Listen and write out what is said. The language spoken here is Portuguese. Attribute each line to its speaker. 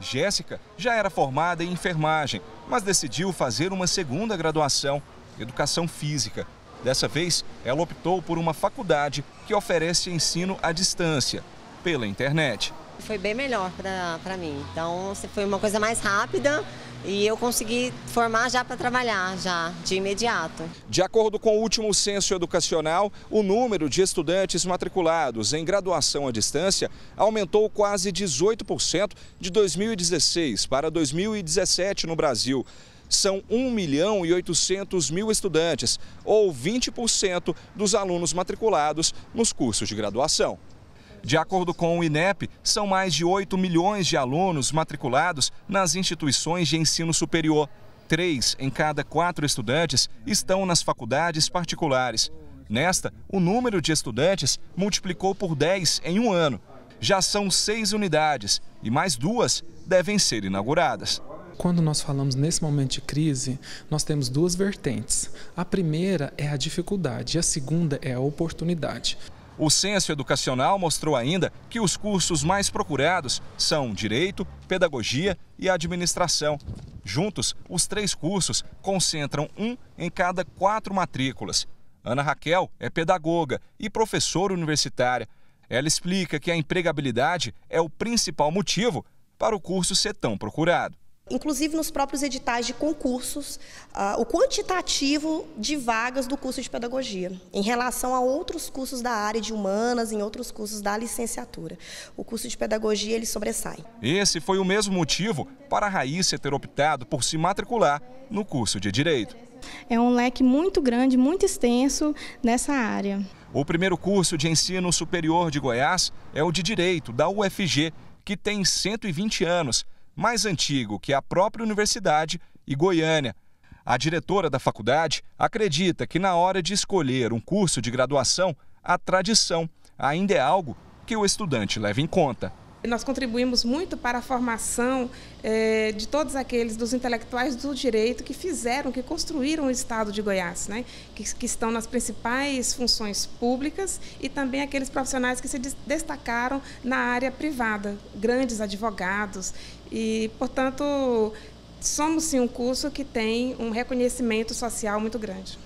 Speaker 1: Jéssica já era formada em enfermagem, mas decidiu fazer uma segunda graduação, educação física. Dessa vez, ela optou por uma faculdade que oferece ensino à distância, pela internet foi bem melhor para mim. Então foi uma coisa mais rápida e eu consegui formar já para trabalhar, já de imediato. De acordo com o último censo educacional, o número de estudantes matriculados em graduação à distância aumentou quase 18% de 2016 para 2017 no Brasil são 1 milhão e 800 mil estudantes, ou 20% dos alunos matriculados nos cursos de graduação. De acordo com o INEP, são mais de 8 milhões de alunos matriculados nas instituições de ensino superior. Três em cada quatro estudantes estão nas faculdades particulares. Nesta, o número de estudantes multiplicou por 10 em um ano. Já são seis unidades e mais duas devem ser inauguradas quando nós falamos nesse momento de crise, nós temos duas vertentes. A primeira é a dificuldade e a segunda é a oportunidade. O censo educacional mostrou ainda que os cursos mais procurados são Direito, Pedagogia e Administração. Juntos, os três cursos concentram um em cada quatro matrículas. Ana Raquel é pedagoga e professora universitária. Ela explica que a empregabilidade é o principal motivo para o curso ser tão procurado
Speaker 2: inclusive nos próprios editais de concursos, uh, o quantitativo de vagas do curso de pedagogia, em relação a outros cursos da área de humanas, em outros cursos da licenciatura. O curso de pedagogia, ele sobressai.
Speaker 1: Esse foi o mesmo motivo para a Raíssa ter optado por se matricular no curso de Direito.
Speaker 2: É um leque muito grande, muito extenso nessa área.
Speaker 1: O primeiro curso de ensino superior de Goiás é o de Direito, da UFG, que tem 120 anos mais antigo que a própria universidade e Goiânia. A diretora da faculdade acredita que, na hora de escolher um curso de graduação, a tradição ainda é algo que o estudante leva em conta.
Speaker 2: Nós contribuímos muito para a formação é, de todos aqueles, dos intelectuais do direito que fizeram, que construíram o Estado de Goiás, né? que, que estão nas principais funções públicas e também aqueles profissionais que se destacaram na área privada, grandes advogados. E, portanto, somos sim um curso que tem um reconhecimento social muito grande.